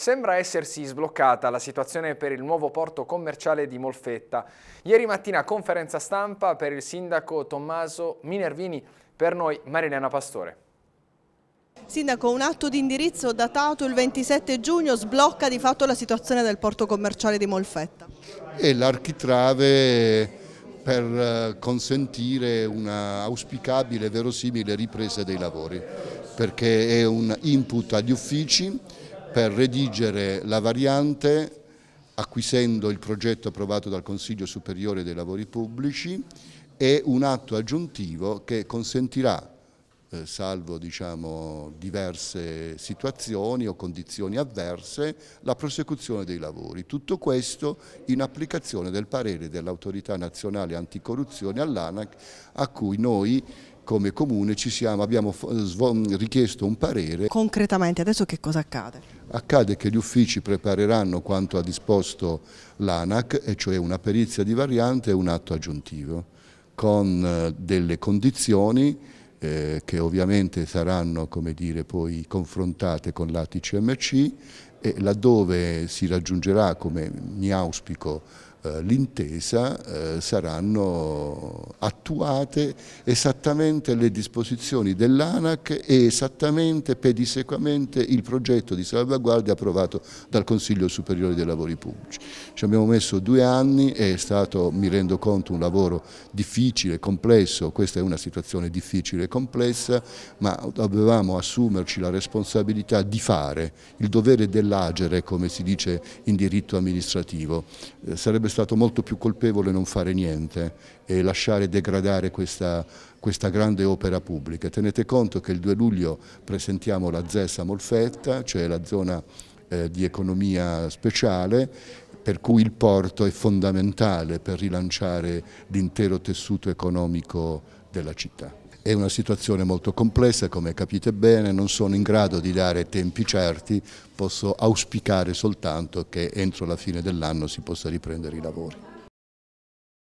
Sembra essersi sbloccata la situazione per il nuovo porto commerciale di Molfetta. Ieri mattina conferenza stampa per il sindaco Tommaso Minervini, per noi Marilena Pastore. Sindaco, un atto di indirizzo datato il 27 giugno sblocca di fatto la situazione del porto commerciale di Molfetta. E l'architrave per eh, consentire una auspicabile e verosimile ripresa dei lavori, perché è un input agli uffici per redigere la variante acquisendo il progetto approvato dal Consiglio Superiore dei Lavori Pubblici e un atto aggiuntivo che consentirà, eh, salvo diciamo, diverse situazioni o condizioni avverse, la prosecuzione dei lavori. Tutto questo in applicazione del parere dell'Autorità Nazionale Anticorruzione all'ANAC a cui noi come comune ci siamo, abbiamo richiesto un parere. Concretamente adesso che cosa accade? Accade che gli uffici prepareranno quanto ha disposto l'ANAC, e cioè una perizia di variante e un atto aggiuntivo, con eh, delle condizioni eh, che ovviamente saranno dire, poi confrontate con l'ATCMC e laddove si raggiungerà, come mi auspico, eh, l'intesa eh, saranno attuate esattamente le disposizioni dell'ANAC e esattamente pedissequamente il progetto di salvaguardia approvato dal Consiglio Superiore dei Lavori Pubblici. Ci abbiamo messo due anni, è stato, mi rendo conto, un lavoro difficile, complesso, questa è una situazione difficile e complessa, ma dovevamo assumerci la responsabilità di fare il dovere dell'agere, come si dice in diritto amministrativo. Eh, sarebbe stato molto più colpevole non fare niente e lasciare degradare questa, questa grande opera pubblica. Tenete conto che il 2 luglio presentiamo la ZESA Molfetta, cioè la zona eh, di economia speciale, per cui il porto è fondamentale per rilanciare l'intero tessuto economico della città. È una situazione molto complessa, come capite bene, non sono in grado di dare tempi certi, posso auspicare soltanto che entro la fine dell'anno si possa riprendere i lavori.